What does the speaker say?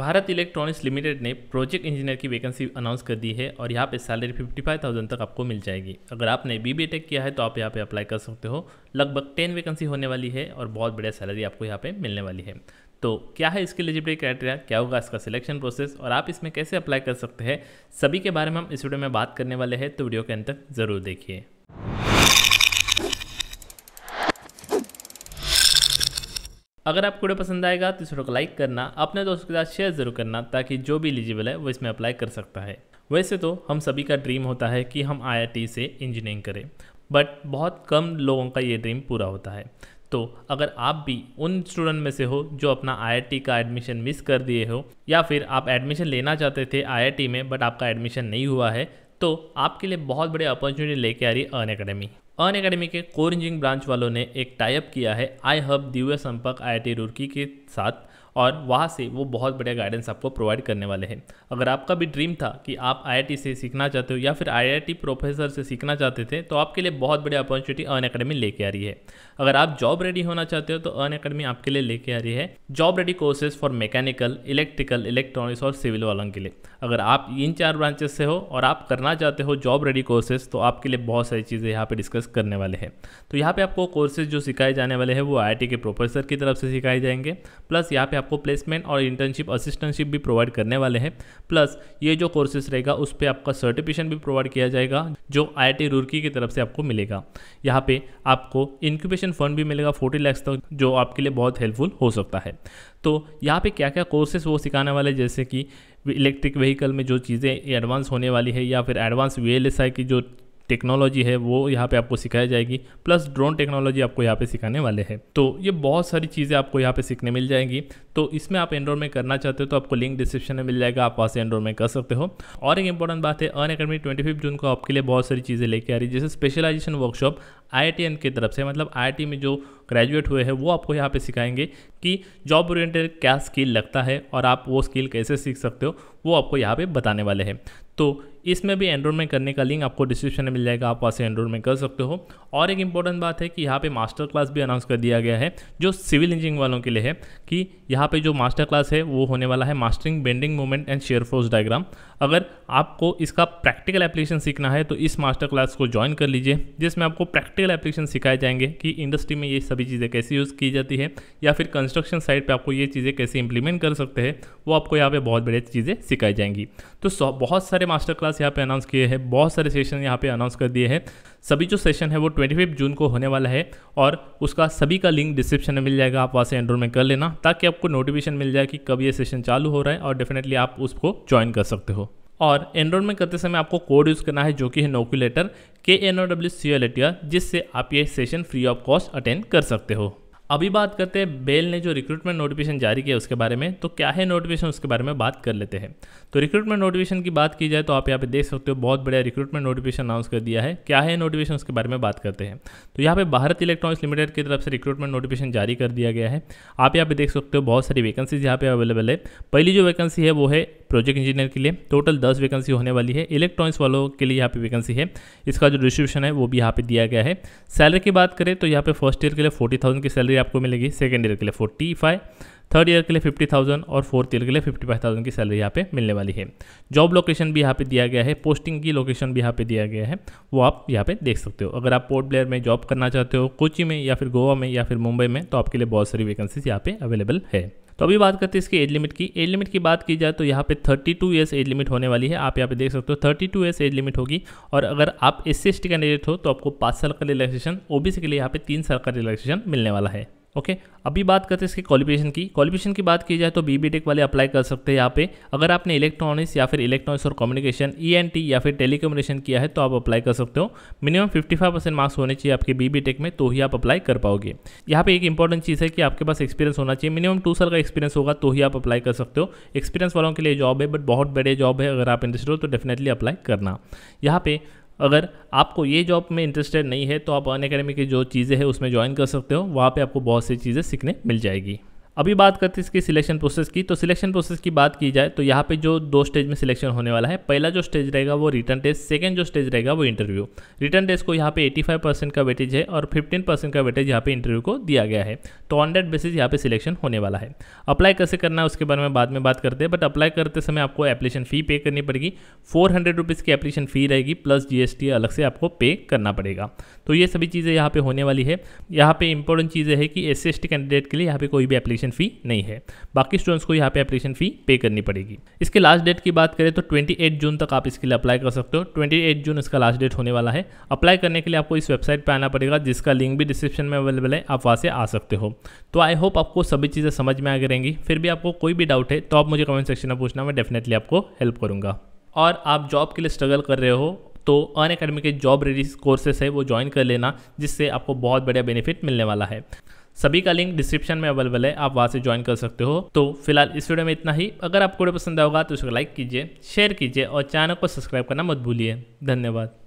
Bharat electronics limited ने project engineer की vacancy announce कर दी है और यहाँ पे सैलरी 55,000 तक आपको मिल जाएगी अगर आपने बी बी टेक किया है तो आप यहाँ पे अप्लाई कर सकते हो लगभग 10 वैकेंसी होने वाली है और बहुत बढ़िया सैलरी आपको यहाँ पे मिलने वाली है तो क्या है इसके एलिजिबिलिटी क्राइटेरिया क्या होगा इसका सिलेक्शन प्रोसेस और आप इसमें कैसे अप्लाई कर सकते हैं सभी के बारे में हम इस वीडियो में बात करने वाले हैं तो वीडियो के अंत तक ज़रूर देखिए अगर आपको वीडियो पसंद आएगा तो इस वीडियो को लाइक करना अपने दोस्तों के साथ शेयर जरूर करना ताकि जो भी एलिजिबल है वो इसमें अप्लाई कर सकता है वैसे तो हम सभी का ड्रीम होता है कि हम आई से इंजीनियरिंग करें बट बहुत कम लोगों का ये ड्रीम पूरा होता है तो अगर आप भी उन स्टूडेंट में से हो जो अपना आई का एडमिशन मिस कर दिए हो या फिर आप एडमिशन लेना चाहते थे आई में बट आपका एडमिशन नहीं हुआ है तो आपके लिए बहुत बड़ी अपॉर्चुनिटी लेके आ रही है अन अकेडमी अन अकेडमी के कोर इंजीनियरिंग ब्रांच वालों ने एक टाइप किया है आई हब दिव्य संपर्क आई रुड़की के साथ और वहाँ से वो बहुत बढ़िया गाइडेंस आपको प्रोवाइड करने वाले हैं अगर आपका भी ड्रीम था कि आप आई से सीखना चाहते हो या फिर आई प्रोफेसर से सीखना चाहते थे तो आपके लिए बहुत बड़ी अपॉर्चुनिटी अन अकेडमी लेके आ रही है अगर आप जॉब रेडी होना चाहते हो तो अन अकेडमी आपके लिए लेके आ रही है job ready courses for mechanical electrical electronics और सिविल वालों के लिए अगर आप इन चार ब्रांचेस से हो और आप करना चाहते हो जॉब रेडी कोर्सेज तो आपके लिए बहुत सारी चीज़ें यहाँ पर डिस्कस करने वाले हैं तो यहाँ पर आपको कोर्सेज जो सिखाए जाने वाले हैं वो आई के प्रोफेसर की तरफ से सिखाए जाएंगे प्लस यहाँ पे आपको प्लेसमेंट और इंटर्नशिप असिस्टेंटशिप भी प्रोवाइड करने वाले हैं प्लस ये जो कोर्सेस रहेगा उस पर आपका सर्टिफिकेशन भी प्रोवाइड किया जाएगा जो आई आई रुड़की की तरफ से आपको मिलेगा यहाँ पे आपको इंक्यूबेशन फंड भी मिलेगा फोर्टी लैक्स तक जो आपके लिए बहुत हेल्पफुल हो सकता है तो यहाँ पे क्या क्या कोर्सेस वो सिखाने वाले जैसे कि इलेक्ट्रिक व्हीकल में जो चीज़ें एडवांस होने वाली है या फिर एडवांस वी की जो टेक्नोलॉजी है वो यहाँ पे आपको सिखाई जाएगी प्लस ड्रोन टेक्नोलॉजी आपको यहाँ पे सिखाने वाले हैं तो ये बहुत सारी चीज़ें आपको यहाँ पे सीखने मिल जाएंगी तो इसमें आप एनरोलमेंट करना चाहते हो तो आपको लिंक डिस्क्रिप्शन में मिल जाएगा आप वहाँ से एनरोलमेंट कर सकते हो और एक इंपॉर्टेंट बात है अन अकेडमी ट्वेंटी जून को आपके लिए बहुत सारी चीज़ें लेके आ रही है जैसे स्पेशलाइजेशन वर्कशॉप आई की तरफ से मतलब आई में जो ग्रेजुएट हुए हैं वो आपको यहाँ पे सिखाएंगे कि जॉब ओरिएंटेड क्या स्किल लगता है और आप वो स्किल कैसे सीख सकते हो वो आपको यहाँ पे बताने वाले हैं तो इसमें भी एनरोलमेंट करने का लिंक आपको डिस्क्रिप्शन में मिल जाएगा आप वहाँ से एनरोलमेंट कर सकते हो और एक इंपॉर्टेंट बात है कि यहाँ पे मास्टर क्लास भी अनाउंस कर दिया गया है जो सिविल इंजीनियरिंग वालों के लिए है कि यहाँ पे जो मास्टर क्लास है वो होने वाला है mastering bending movement and shear force diagram अगर आपको इसका प्रैक्टिकल एप्लीकेशन सीखना है तो इस मास्टर क्लास को ज्वाइन कर लीजिए जिसमें आपको प्रैक्टिकल एप्लीकेशन सिखाए जाएंगे कि इंडस्ट्री में ये सभी चीज़ें कैसे यूज़ की जाती है या फिर कंस्ट्रक्शन साइट पर आपको ये चीज़ें कैसे इंप्लीमेंट कर सकते हैं वो आपको यहाँ पर बहुत बड़ी चीज़ें सिखाई जाएंगी तो बहुत सारे मास्टर क्लास क्लास यहाँ पे अनाउंस किए हैं बहुत सारे सेशन यहाँ पे अनाउंस कर दिए हैं सभी जो सेशन है वो ट्वेंटी जून को होने वाला है और उसका सभी का लिंक डिस्क्रिप्शन में मिल जाएगा आप वहाँ से एनरोलमेंट कर लेना ताकि आपको नोटिफिकेशन मिल जाए कि कब ये सेशन चालू हो रहा है और डेफिनेटली आप उसको ज्वाइन कर सकते हो और एनरोलमेंट करते समय आपको कोड यूज़ करना है जो कि है नोक्यूलेटर के N O W C L एटिया जिससे आप ये session free of cost attend कर सकते हो अभी बात करते हैं बेल ने जो रिक्रूटमेंट नोटिफिकेशन जारी किया उसके बारे में तो क्या है नोटिफिकेशन उसके बारे में बात कर लेते हैं तो रिक्रूटमेंट नोटिफिकेशन की बात की जाए तो आप यहाँ पे देख सकते हो बहुत बढ़िया रिक्रूटमेंट नोटिफिकेशन अनाउंस कर दिया है क्या है नोटिफिकेशन उसके बारे में बात करते हैं तो यहाँ पे भारत इलेक्ट्रॉनिक्स लिमिटेड की तरफ से रिक्रूटमेंट नोटिफिकेशन जारी कर दिया गया है आप यहाँ पे देख सकते हो बहुत सारी वैकेंसीज यहाँ पे अवेलेबल है पहली जो वैकेंसी है वो है प्रोजेक्ट इंजीनियर के लिए टोटल दस वैकेंसी होने वाली है इलेक्ट्रॉनिक्स वालों के लिए यहाँ पे वैकेंसी है इसका जो डिस्ट्रीब्यूशन है वो भी यहाँ पे दिया गया है सैलरी की बात करें तो यहाँ पे फर्स्ट ईयर के लिए फोर्टी थाउजेंड की सैलरी आपको मिलेगी सेकेंड ईयर के लिए फोर्टी फाइव थर्ड ईयर के लिए फिफ्टी थाउजेंड और फोर्थ ईयर के लिए फिफ्टी फाइव थाउजेंड की सैलरी यहाँ पे मिलने वाली है जॉब लोकेशन भी यहाँ पे दिया गया है पोस्टिंग की लोकेशन भी यहाँ पे दिया गया है वो आप यहाँ पे देख सकते हो अगर आप पोर्ट ब्लेयर में जॉब करना चाहते हो कोची में या फिर गोवा में या फिर मुंबई में तो आपके लिए बहुत सारी वैकेंसीज यहाँ पे अवेलेबल है तो अभी बात करते हैं इसकी एज लिमिट की एज लिमिट की बात की जाए तो यहाँ पे 32 टू ईयर्स एज लिमिट होने वाली है आप यहाँ पे देख सकते हो 32 टू ईयर्स एज लिमिट होगी और अगर आप एस सी कैंडिडेट हो तो आपको पाँच साल का रिलैक्सेशन ओबीसी के लिए यहाँ पे तीन साल का रिलैक्सेशन मिलने वाला है ओके okay, अभी बात करते हैं इसके क्वालिफिकेशन की क्वालिफिकेशन की बात की जाए तो बी बी टेक वाले अप्लाई कर सकते हैं यहाँ पे अगर आपने इलेक्ट्रॉनिक्स या फिर इलेक्ट्रॉनिक्स और कम्युनिकेशन ई एन टी या फिर टेलीकम्युनिकेशन किया है तो आप अप्लाई कर सकते हो मिनिमम 55 परसेंट मार्क्स होने चाहिए आपके बी बी टेक में तो ही आप अप्लाई कर पाओगे यहाँ पर एक इंपॉर्टेंट चीज़ है कि आपके पास एक्सपीरियंस होना चाहिए मिनिमम टू साल का एक्सपीरियंस होगा तो ही आप अप्लाई कर सकते हो एक्सपीरियंस वालों के लिए जॉब है बट बहुत बड़े जॉब है अगर आप इंडस्ट्री हो तो डेफिनेटली अप्लाई करना यहाँ पर अगर आपको ये जॉब में इंटरेस्टेड नहीं है तो आप अन अकेडमी की जो चीज़ें हैं उसमें ज्वाइन कर सकते हो वहाँ पर आपको बहुत सी चीज़ें सीखने मिल जाएगी अभी बात करते हैं इसकी सिलेक्शन प्रोसेस की तो सिलेक्शन प्रोसेस की बात की जाए तो यहाँ पे जो दो स्टेज में सिलेक्शन होने वाला है पहला जो स्टेज रहेगा वो रिटर्न टेस्ट सेकंड जो स्टेज रहेगा वो इंटरव्यू रिटर्न टेस्ट को यहाँ पे 85 परसेंट का वेटेज है और 15 परसेंट का वेटेज यहाँ पे इंटरव्यू को दिया गया है तो ऑन डेट बेसिस यहाँ पर सिलेक्शन होने वाला है अप्लाई कैसे करना है उसके बारे में बाद में बात करते हैं बट अप्लाई करते समय आपको एप्लीकेशन फ़ी पे करनी पड़ेगी फोर हंड्रेड की एप्लीकेशन फ़ी रहेगी प्लस जी अलग से आपको पे करना पड़ेगा तो ये सभी चीज़ें यहाँ पे होने वाली है यहाँ पे इंपॉर्टेंट चीज़ें है कि एस सी कैंडिडेट के लिए यहाँ पे कोई भी एप्लीकेशन एप्लीकेशन फ़ी नहीं है बाकी स्टूडेंट्स को यहाँ पे एप्लीकेशन फ़ी पे करनी पड़ेगी इसके लास्ट डेट की बात करें तो 28 जून तक आप इसके लिए अप्लाई कर सकते हो 28 जून इसका लास्ट डेट होने वाला है अप्लाई करने के लिए आपको इस वेबसाइट पर आना पड़ेगा जिसका लिंक भी डिस्क्रिप्शन में अवेलेबल है आप वहाँ से आ सकते हो तो आई होप आपको सभी चीज़ें समझ में आ रहेंगी फिर भी आपको कोई भी डाउट है तो आप मुझे कमेंट सेक्शन में पूछना मैं डेफिनेटली आपको हेल्प करूँगा और आप जॉब के लिए स्ट्रगल कर रहे हो तो अन अकेडमी के जॉब रेडी कोर्सेस है वो ज्वाइन कर लेना जिससे आपको बहुत बढ़िया बेनिफिट मिलने वाला है सभी का लिंक डिस्क्रिप्शन में अवेलेबल है आप वहाँ से ज्वाइन कर सकते हो तो फिलहाल इस वीडियो में इतना ही अगर आपको वीडियो पसंद आएगा तो उसको लाइक कीजिए शेयर कीजिए और चैनल को सब्सक्राइब करना मत भूलिए धन्यवाद